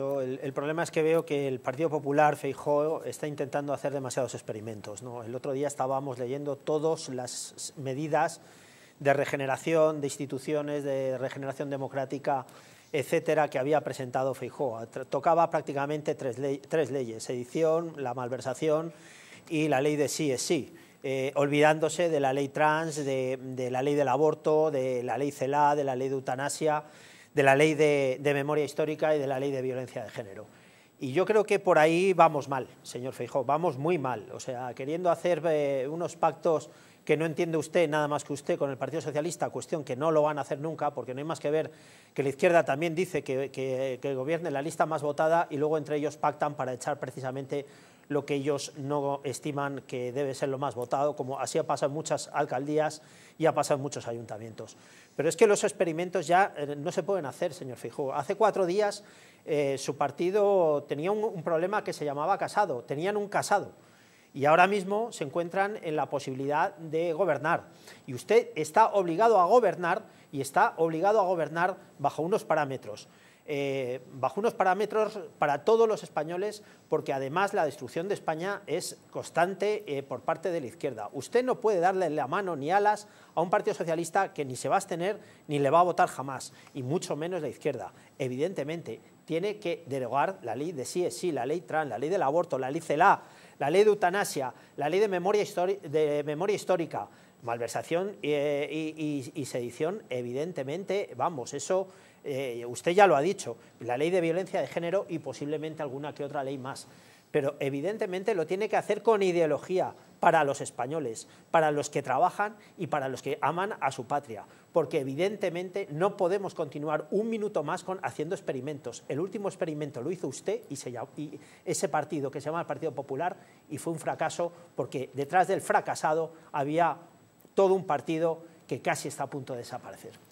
El, problema es que veo que el Partido Popular, Feijóo, está intentando hacer demasiados experimentos. El otro día estábamos leyendo todas las medidas de regeneración de instituciones, de regeneración democrática, etcétera, que había presentado Feijóo. Tocaba prácticamente tres, leyes, edición, la malversación y la ley de sí es sí. Eh, olvidándose de la ley trans, de la ley del aborto, de la ley CELA, de la ley de eutanasia, de la ley de, memoria histórica y de la ley de violencia de género. Y yo creo que por ahí vamos mal, señor Feijóo, vamos muy mal. O sea, queriendo hacer eh, unos pactos que no entiende usted nada más que usted con el Partido Socialista, cuestión que no lo van a hacer nunca, porque no hay más que ver que la izquierda también dice que, que, gobierne la lista más votada y luego entre ellos pactan para echar precisamente lo que ellos no estiman que debe ser lo más votado, como así ha pasado en muchas alcaldías y ha pasado en muchos ayuntamientos. Pero es que los experimentos ya eh, no se pueden hacer, señor Fijó. Hace cuatro días eh, su partido tenía un problema que se llamaba casado, tenían un casado y ahora mismo se encuentran en la posibilidad de gobernar. Y usted está obligado a gobernar y está obligado a gobernar bajo unos parámetros. Eh, bajo unos parámetros para todos los españoles, porque además la destrucción de España es constante eh, por parte de la izquierda. Usted no puede darle la mano ni alas a un partido socialista que ni se va a abstener ni le va a votar jamás, y mucho menos la izquierda. Evidentemente, tiene que derogar la ley de sí es sí, la ley trans, la ley del aborto, la ley CELA, la ley de eutanasia, la ley de memoria, de memoria histórica, Malversación eh, y, sedición, evidentemente, vamos, eso eh, usted ya lo ha dicho, la ley de violencia de género y posiblemente alguna que otra ley más. Pero evidentemente lo tiene que hacer con ideología para los españoles, para los que trabajan y para los que aman a su patria. Porque evidentemente no podemos continuar un minuto más con haciendo experimentos. El último experimento lo hizo usted y, y ese partido que se llama el Partido Popular y fue un fracaso porque detrás del fracasado había todo un partido que casi está a punto de desaparecer.